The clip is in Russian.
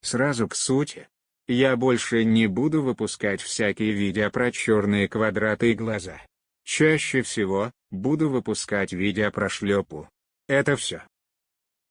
Сразу к сути. Я больше не буду выпускать всякие видео про черные квадраты и глаза. Чаще всего, буду выпускать видео про шлепу. Это все.